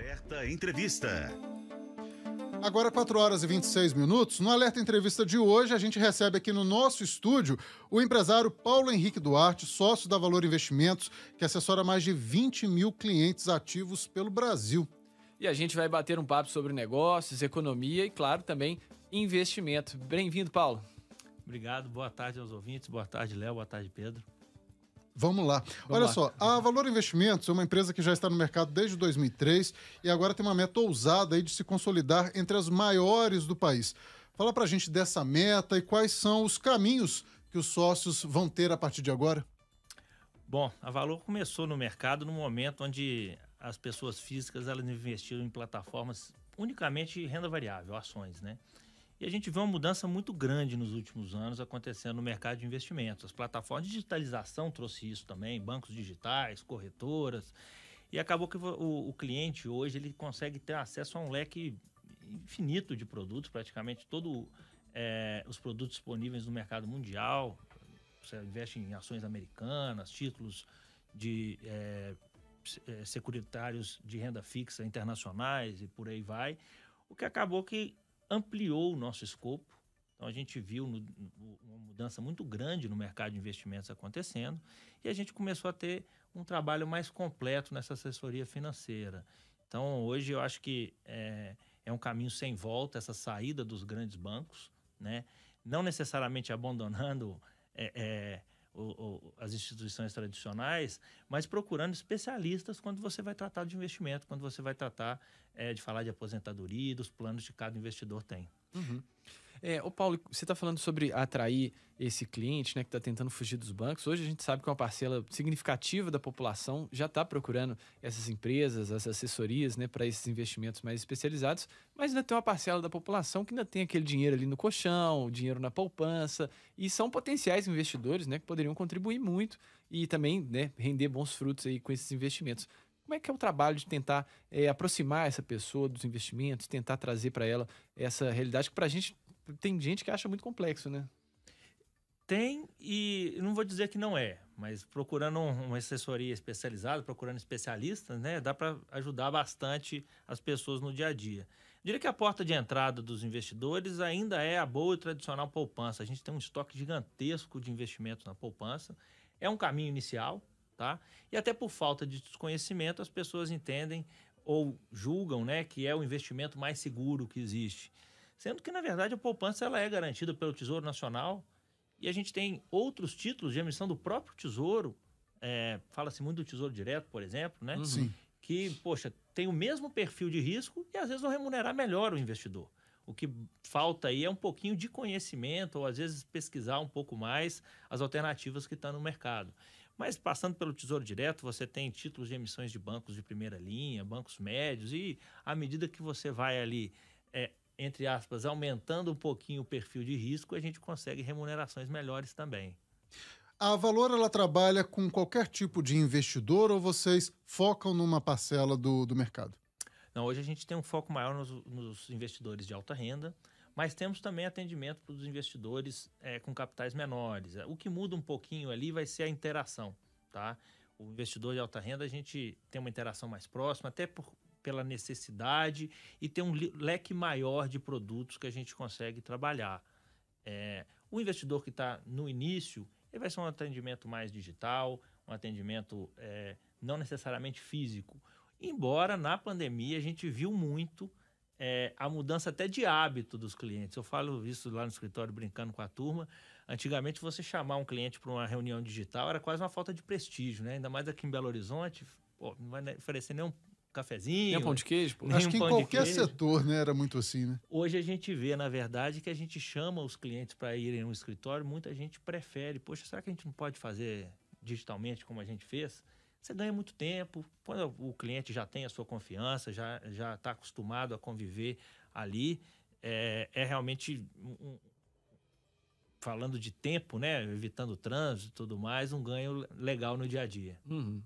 Alerta Entrevista. Agora, 4 horas e 26 minutos. No Alerta Entrevista de hoje, a gente recebe aqui no nosso estúdio o empresário Paulo Henrique Duarte, sócio da Valor Investimentos, que assessora mais de 20 mil clientes ativos pelo Brasil. E a gente vai bater um papo sobre negócios, economia e, claro, também investimento. Bem-vindo, Paulo. Obrigado, boa tarde aos ouvintes, boa tarde, Léo, boa tarde, Pedro. Vamos lá. Vamos Olha lá. só, a Valor Investimentos é uma empresa que já está no mercado desde 2003 e agora tem uma meta ousada aí de se consolidar entre as maiores do país. Fala para a gente dessa meta e quais são os caminhos que os sócios vão ter a partir de agora. Bom, a Valor começou no mercado no momento onde as pessoas físicas elas investiram em plataformas unicamente renda variável, ações, né? E a gente vê uma mudança muito grande nos últimos anos acontecendo no mercado de investimentos. As plataformas de digitalização trouxe isso também, bancos digitais, corretoras. E acabou que o, o cliente hoje ele consegue ter acesso a um leque infinito de produtos, praticamente todos é, os produtos disponíveis no mercado mundial. Você investe em ações americanas, títulos de é, é securitários de renda fixa internacionais e por aí vai. O que acabou que ampliou o nosso escopo. Então a gente viu no, no, uma mudança muito grande no mercado de investimentos acontecendo e a gente começou a ter um trabalho mais completo nessa assessoria financeira. Então hoje eu acho que é, é um caminho sem volta essa saída dos grandes bancos, né? não necessariamente abandonando é, é, o, o, as instituições tradicionais, mas procurando especialistas quando você vai tratar de investimento, quando você vai tratar é, de falar de aposentadoria, dos planos que cada investidor tem. Uhum. É, Paulo, você está falando sobre atrair esse cliente né, que está tentando fugir dos bancos. Hoje a gente sabe que uma parcela significativa da população já está procurando essas empresas, essas assessorias né, para esses investimentos mais especializados, mas ainda tem uma parcela da população que ainda tem aquele dinheiro ali no colchão, dinheiro na poupança, e são potenciais investidores né, que poderiam contribuir muito e também né, render bons frutos aí com esses investimentos. Como é que é o trabalho de tentar é, aproximar essa pessoa dos investimentos, tentar trazer para ela essa realidade que para a gente tem gente que acha muito complexo, né? Tem, e não vou dizer que não é, mas procurando uma assessoria especializada, procurando especialistas, né, dá para ajudar bastante as pessoas no dia a dia. Eu diria que a porta de entrada dos investidores ainda é a boa e tradicional poupança. A gente tem um estoque gigantesco de investimentos na poupança. É um caminho inicial, tá? E até por falta de desconhecimento, as pessoas entendem ou julgam, né, que é o investimento mais seguro que existe. Sendo que, na verdade, a poupança ela é garantida pelo Tesouro Nacional e a gente tem outros títulos de emissão do próprio Tesouro. É, Fala-se muito do Tesouro Direto, por exemplo, né? Uhum. Sim. Que, poxa, tem o mesmo perfil de risco e às vezes vão remunerar melhor o investidor. O que falta aí é um pouquinho de conhecimento, ou às vezes pesquisar um pouco mais as alternativas que estão no mercado. Mas passando pelo Tesouro Direto, você tem títulos de emissões de bancos de primeira linha, bancos médios, e à medida que você vai ali é, entre aspas, aumentando um pouquinho o perfil de risco, a gente consegue remunerações melhores também. A Valor ela trabalha com qualquer tipo de investidor ou vocês focam numa parcela do, do mercado? Não, hoje a gente tem um foco maior nos, nos investidores de alta renda, mas temos também atendimento para os investidores é, com capitais menores. O que muda um pouquinho ali vai ser a interação, tá? O investidor de alta renda a gente tem uma interação mais próxima, até por pela necessidade e ter um leque maior de produtos que a gente consegue trabalhar. É, o investidor que está no início, ele vai ser um atendimento mais digital, um atendimento é, não necessariamente físico. Embora na pandemia a gente viu muito é, a mudança até de hábito dos clientes. Eu falo isso lá no escritório brincando com a turma. Antigamente você chamar um cliente para uma reunião digital era quase uma falta de prestígio, né? Ainda mais aqui em Belo Horizonte, pô, não vai oferecer nenhum cafezinho. Nem um pão de queijo, pô. Acho que em qualquer setor, né, era muito assim, né? Hoje a gente vê, na verdade, que a gente chama os clientes para irem no escritório, muita gente prefere, poxa, será que a gente não pode fazer digitalmente como a gente fez? Você ganha muito tempo, quando o cliente já tem a sua confiança, já já está acostumado a conviver ali, é, é realmente um, falando de tempo, né, evitando o trânsito e tudo mais, um ganho legal no dia a dia. Uhum.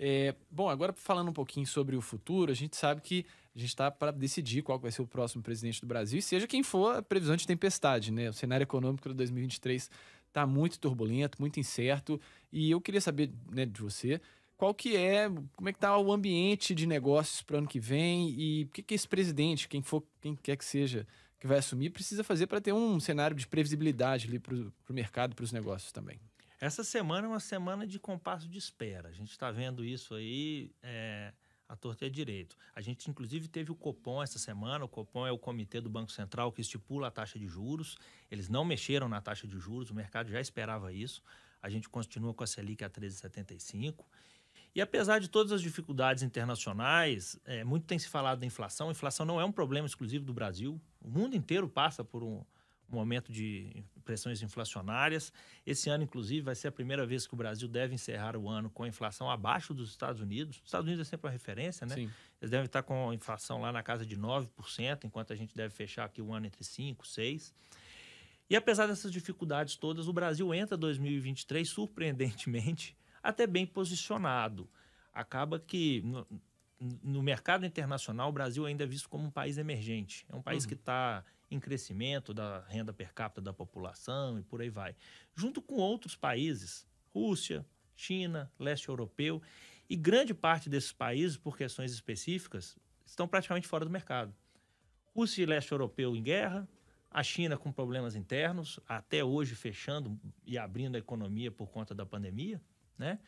É, bom, agora falando um pouquinho sobre o futuro, a gente sabe que a gente está para decidir qual vai ser o próximo presidente do Brasil, e seja quem for a é previsão de tempestade, né? O cenário econômico de 2023 está muito turbulento, muito incerto, e eu queria saber né, de você qual que é, como é que está o ambiente de negócios para o ano que vem e o que, que esse presidente, quem for, quem quer que seja, que vai assumir, precisa fazer para ter um cenário de previsibilidade ali para o mercado, para os negócios também. Essa semana é uma semana de compasso de espera. A gente está vendo isso aí é, à torta e à direito. A gente, inclusive, teve o Copom essa semana. O Copom é o comitê do Banco Central que estipula a taxa de juros. Eles não mexeram na taxa de juros, o mercado já esperava isso. A gente continua com a Selic a 13,75. E apesar de todas as dificuldades internacionais, é, muito tem se falado da inflação. A inflação não é um problema exclusivo do Brasil. O mundo inteiro passa por um, um aumento de pressões inflacionárias. Esse ano, inclusive, vai ser a primeira vez que o Brasil deve encerrar o ano com a inflação abaixo dos Estados Unidos. Os Estados Unidos é sempre uma referência, né? Sim. Eles devem estar com a inflação lá na casa de 9%, enquanto a gente deve fechar aqui o ano entre 5%, 6%. E apesar dessas dificuldades todas, o Brasil entra 2023, surpreendentemente, até bem posicionado. Acaba que no mercado internacional, o Brasil ainda é visto como um país emergente. É um país uhum. que está em crescimento da renda per capita da população e por aí vai, junto com outros países, Rússia, China, leste europeu, e grande parte desses países, por questões específicas, estão praticamente fora do mercado. Rússia e leste europeu em guerra, a China com problemas internos, até hoje fechando e abrindo a economia por conta da pandemia, né?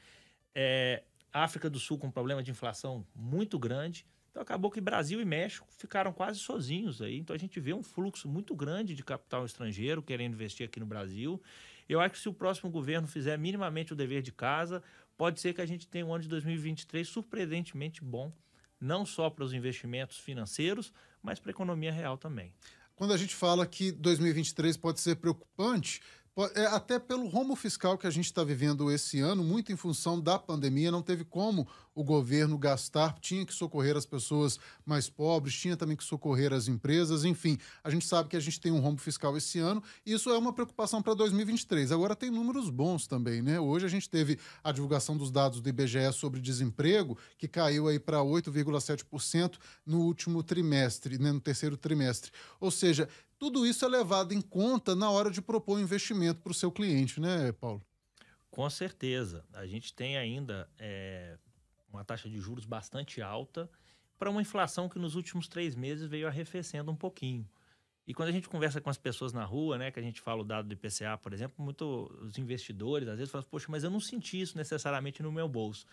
É, África do Sul com problema de inflação muito grande, então acabou que Brasil e México ficaram quase sozinhos aí. Então a gente vê um fluxo muito grande de capital estrangeiro querendo investir aqui no Brasil. Eu acho que se o próximo governo fizer minimamente o dever de casa, pode ser que a gente tenha um ano de 2023 surpreendentemente bom, não só para os investimentos financeiros, mas para a economia real também. Quando a gente fala que 2023 pode ser preocupante, é até pelo rombo fiscal que a gente está vivendo esse ano, muito em função da pandemia, não teve como o governo gastar, tinha que socorrer as pessoas mais pobres, tinha também que socorrer as empresas, enfim. A gente sabe que a gente tem um rombo fiscal esse ano, e isso é uma preocupação para 2023. Agora tem números bons também, né? Hoje a gente teve a divulgação dos dados do IBGE sobre desemprego, que caiu aí para 8,7% no último trimestre, né, no terceiro trimestre. Ou seja, tudo isso é levado em conta na hora de propor investimento para o seu cliente, né, Paulo? Com certeza. A gente tem ainda é, uma taxa de juros bastante alta para uma inflação que nos últimos três meses veio arrefecendo um pouquinho. E quando a gente conversa com as pessoas na rua, né, que a gente fala o dado do IPCA, por exemplo, muito os investidores às vezes falam, poxa, mas eu não senti isso necessariamente no meu bolso.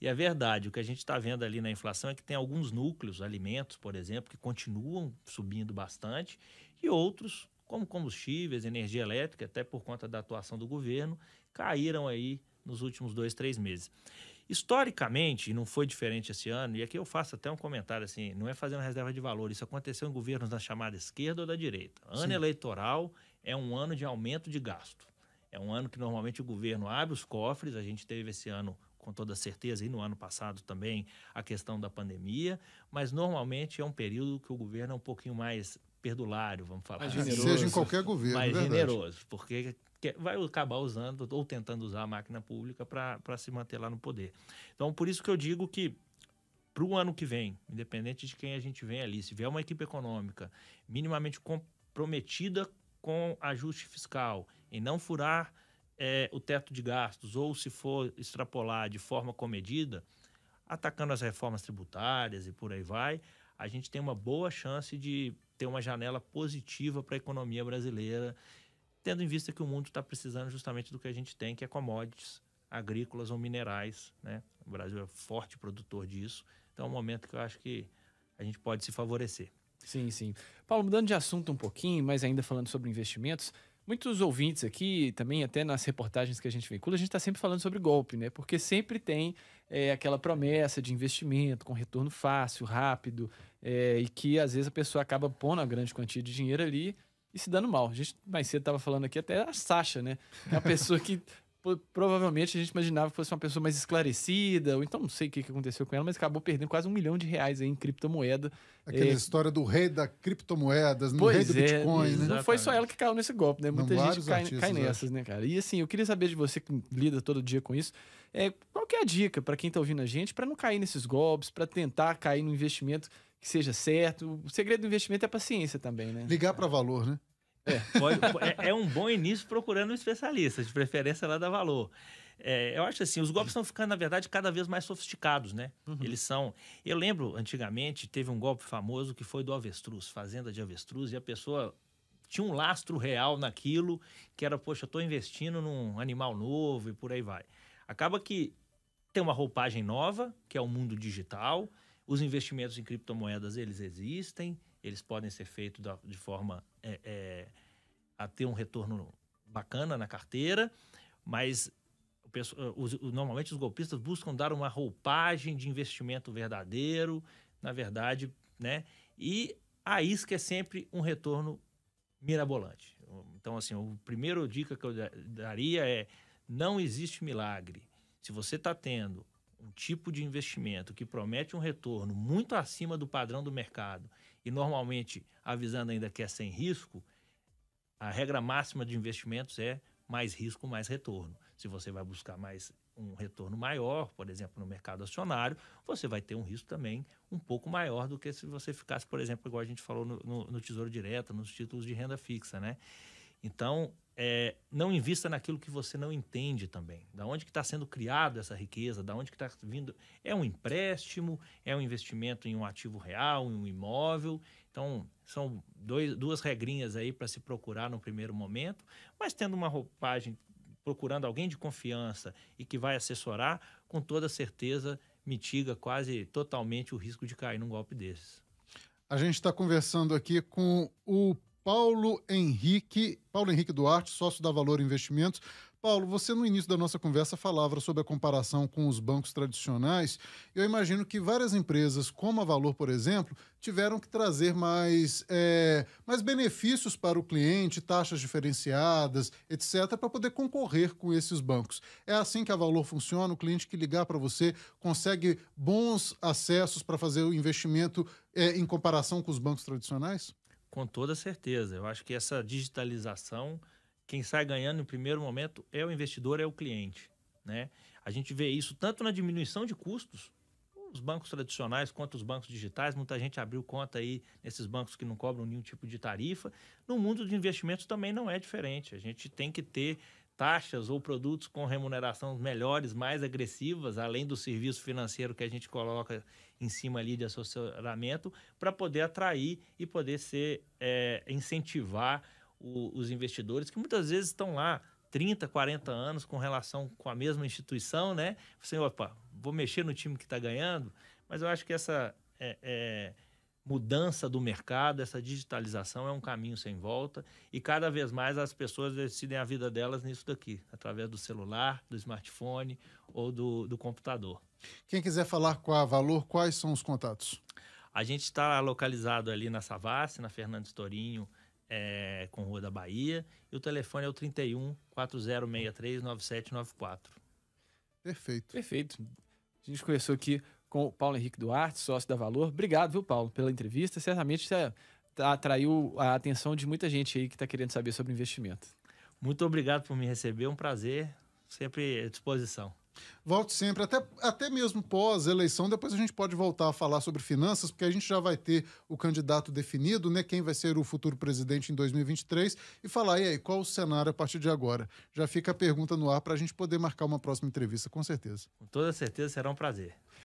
E a é verdade, o que a gente está vendo ali na inflação é que tem alguns núcleos, alimentos, por exemplo, que continuam subindo bastante, e outros, como combustíveis, energia elétrica, até por conta da atuação do governo, caíram aí nos últimos dois, três meses. Historicamente, e não foi diferente esse ano, e aqui eu faço até um comentário assim, não é fazendo reserva de valor, isso aconteceu em governos da chamada esquerda ou da direita. Ano Sim. eleitoral é um ano de aumento de gasto. É um ano que normalmente o governo abre os cofres, a gente teve esse ano com toda certeza, e no ano passado também, a questão da pandemia, mas normalmente é um período que o governo é um pouquinho mais perdulário, vamos falar. Mais assim. generoso. Seja em qualquer governo. Mais verdade. generoso, porque vai acabar usando ou tentando usar a máquina pública para se manter lá no poder. Então, por isso que eu digo que para o ano que vem, independente de quem a gente vem ali, se vier uma equipe econômica minimamente comprometida com ajuste fiscal e não furar é, o teto de gastos ou se for extrapolar de forma comedida, atacando as reformas tributárias e por aí vai, a gente tem uma boa chance de ter uma janela positiva para a economia brasileira, tendo em vista que o mundo está precisando justamente do que a gente tem, que é commodities agrícolas ou minerais. Né? O Brasil é forte produtor disso, então é um momento que eu acho que a gente pode se favorecer. Sim, sim. Paulo, mudando de assunto um pouquinho, mas ainda falando sobre investimentos, Muitos ouvintes aqui, também até nas reportagens que a gente veicula, a gente está sempre falando sobre golpe, né? Porque sempre tem é, aquela promessa de investimento com retorno fácil, rápido, é, e que às vezes a pessoa acaba pondo uma grande quantia de dinheiro ali e se dando mal. A gente mais cedo estava falando aqui até a Sasha, né? É uma pessoa que provavelmente a gente imaginava que fosse uma pessoa mais esclarecida, ou então não sei o que, aconteceu com ela, mas acabou perdendo quase um milhão de reais em criptomoeda. Aquela é... história do rei da criptomoedas, no pois rei do é, Bitcoin, né? Não foi só ela que caiu nesse golpe, né? Muita não, gente cai, cai nessas, né, cara? E assim, eu queria saber de você que lida todo dia com isso, é, qual que é a dica para quem tá ouvindo a gente para não cair nesses golpes, para tentar cair no investimento que seja certo? O segredo do investimento é a paciência também, né? Ligar para valor, né? É, pode, é, é, um bom início procurando um especialista, de preferência lá da valor. É, eu acho assim, os golpes estão ficando, na verdade, cada vez mais sofisticados, né? Uhum. Eles são. Eu lembro, antigamente, teve um golpe famoso que foi do avestruz, fazenda de avestruz, e a pessoa tinha um lastro real naquilo, que era, poxa, estou investindo num animal novo e por aí vai. Acaba que tem uma roupagem nova, que é o mundo digital, os investimentos em criptomoedas, eles existem, eles podem ser feitos de forma é, é, a ter um retorno bacana na carteira, mas pessoal, os, normalmente os golpistas buscam dar uma roupagem de investimento verdadeiro, na verdade, né? E a isca é sempre um retorno mirabolante. Então, assim, a primeira dica que eu daria é não existe milagre. Se você está tendo um tipo de investimento que promete um retorno muito acima do padrão do mercado e normalmente avisando ainda que é sem risco, a regra máxima de investimentos é mais risco, mais retorno. Se você vai buscar mais um retorno maior, por exemplo, no mercado acionário, você vai ter um risco também um pouco maior do que se você ficasse, por exemplo, igual a gente falou no, no, no Tesouro Direto, nos títulos de renda fixa, né? Então, é, não invista naquilo que você não entende também. Da onde que está sendo criada essa riqueza? Da onde que está vindo? É um empréstimo? É um investimento em um ativo real, em um imóvel? Então são dois, duas regrinhas aí para se procurar no primeiro momento, mas tendo uma roupagem, procurando alguém de confiança e que vai assessorar, com toda certeza mitiga quase totalmente o risco de cair num golpe desses. A gente está conversando aqui com o Paulo Henrique, Paulo Henrique Duarte, sócio da Valor Investimentos. Paulo, você no início da nossa conversa falava sobre a comparação com os bancos tradicionais. Eu imagino que várias empresas, como a Valor, por exemplo, tiveram que trazer mais, é, mais benefícios para o cliente, taxas diferenciadas, etc., para poder concorrer com esses bancos. É assim que a Valor funciona: o cliente que ligar para você consegue bons acessos para fazer o investimento é, em comparação com os bancos tradicionais? Com toda certeza. Eu acho que essa digitalização, quem sai ganhando no primeiro momento é o investidor, é o cliente. Né? A gente vê isso tanto na diminuição de custos, os bancos tradicionais quanto os bancos digitais, muita gente abriu conta aí nesses bancos que não cobram nenhum tipo de tarifa. No mundo de investimentos também não é diferente. A gente tem que ter taxas ou produtos com remuneração melhores, mais agressivas, além do serviço financeiro que a gente coloca em cima ali de assessoramento, para poder atrair e poder ser é, incentivar o, os investidores que muitas vezes estão lá 30, 40 anos com relação com a mesma instituição, né? Você, opa, vou mexer no time que está ganhando, mas eu acho que essa é, é, mudança do mercado, essa digitalização é um caminho sem volta e cada vez mais as pessoas decidem a vida delas nisso daqui, através do celular, do smartphone ou do, do computador. Quem quiser falar com a Valor, quais são os contatos? A gente está localizado ali na Savassi, na Fernandes Torinho, é, com Rua da Bahia, e o telefone é o 31 4063 9794. Perfeito. Perfeito. A gente conheceu aqui com o Paulo Henrique Duarte, sócio da Valor. Obrigado, viu, Paulo, pela entrevista. Certamente você atraiu a atenção de muita gente aí que está querendo saber sobre investimento. Muito obrigado por me receber, um prazer, sempre à disposição. Volte sempre, até, até mesmo pós-eleição, depois a gente pode voltar a falar sobre finanças, porque a gente já vai ter o candidato definido, né? Quem vai ser o futuro presidente em 2023, e falar, e aí, qual o cenário a partir de agora? Já fica a pergunta no ar para a gente poder marcar uma próxima entrevista, com certeza. Com toda certeza será um prazer.